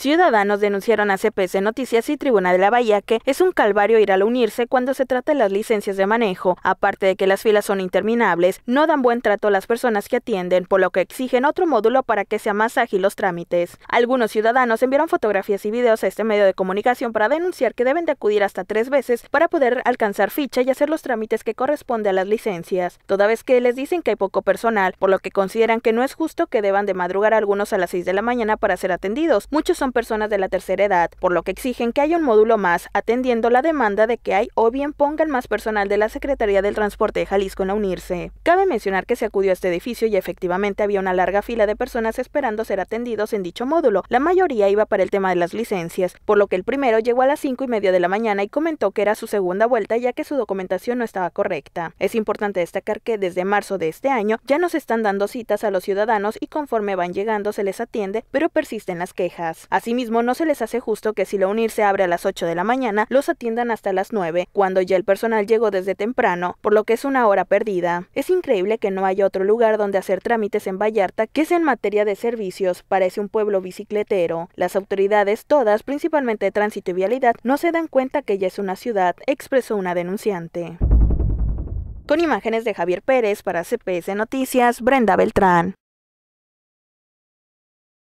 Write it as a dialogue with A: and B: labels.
A: Ciudadanos denunciaron a CPS Noticias y Tribuna de la Bahía que es un calvario ir al unirse cuando se trata de las licencias de manejo, aparte de que las filas son interminables, no dan buen trato a las personas que atienden, por lo que exigen otro módulo para que sea más ágil los trámites. Algunos ciudadanos enviaron fotografías y videos a este medio de comunicación para denunciar que deben de acudir hasta tres veces para poder alcanzar ficha y hacer los trámites que corresponde a las licencias, toda vez que les dicen que hay poco personal, por lo que consideran que no es justo que deban de madrugar algunos a las 6 de la mañana para ser atendidos. Muchos son personas de la tercera edad, por lo que exigen que haya un módulo más atendiendo la demanda de que hay o bien pongan más personal de la Secretaría del Transporte de Jalisco en unirse. Cabe mencionar que se acudió a este edificio y efectivamente había una larga fila de personas esperando ser atendidos en dicho módulo. La mayoría iba para el tema de las licencias, por lo que el primero llegó a las 5 y media de la mañana y comentó que era su segunda vuelta ya que su documentación no estaba correcta. Es importante destacar que desde marzo de este año ya nos están dando citas a los ciudadanos y conforme van llegando se les atiende, pero persisten las quejas. Asimismo, no se les hace justo que si la UNIR se abre a las 8 de la mañana, los atiendan hasta las 9, cuando ya el personal llegó desde temprano, por lo que es una hora perdida. Es increíble que no haya otro lugar donde hacer trámites en Vallarta que sea en materia de servicios, parece un pueblo bicicletero. Las autoridades, todas, principalmente tránsito y vialidad, no se dan cuenta que ya es una ciudad, expresó una denunciante. Con imágenes de Javier Pérez para CPS Noticias, Brenda Beltrán.